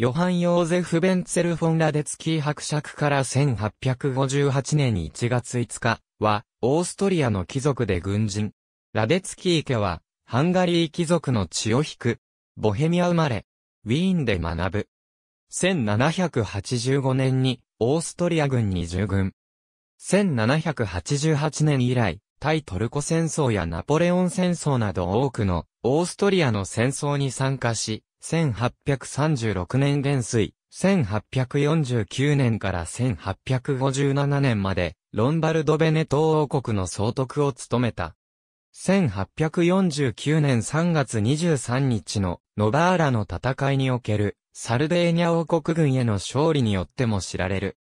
ヨハン・ヨーゼフ・ベンツェル・フォン・ラデツキー伯爵から1858年1月5日は、オーストリアの貴族で軍人。ラデツキー家は、ハンガリー貴族の血を引く。ボヘミア生まれ。ウィーンで学ぶ。1785年に、オーストリア軍に従軍。1788年以来、対トルコ戦争やナポレオン戦争など多くのオーストリアの戦争に参加し、1836年元帥、1849年から1857年まで、ロンバルド・ベネト王国の総督を務めた。1849年3月23日のノバーラの戦いにおけるサルデーニャ王国軍への勝利によっても知られる。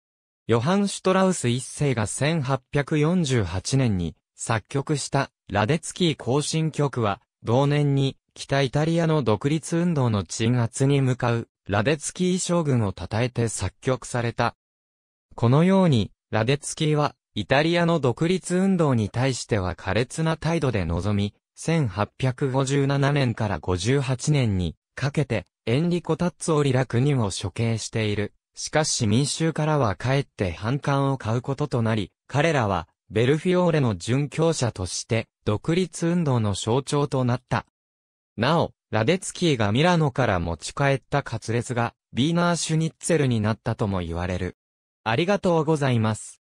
ヨハン・シュトラウス一世が1848年に作曲したラデツキー行進曲は同年に北イタリアの独立運動の鎮圧に向かうラデツキー将軍を称えて作曲された。このようにラデツキーはイタリアの独立運動に対しては苛烈な態度で臨み、1857年から58年にかけてエンリコ・タッツオリラ国を処刑している。しかし民衆からはかえって反感を買うこととなり、彼らはベルフィオーレの殉教者として独立運動の象徴となった。なお、ラデツキーがミラノから持ち帰った滑裂が、ビーナーシュニッツェルになったとも言われる。ありがとうございます。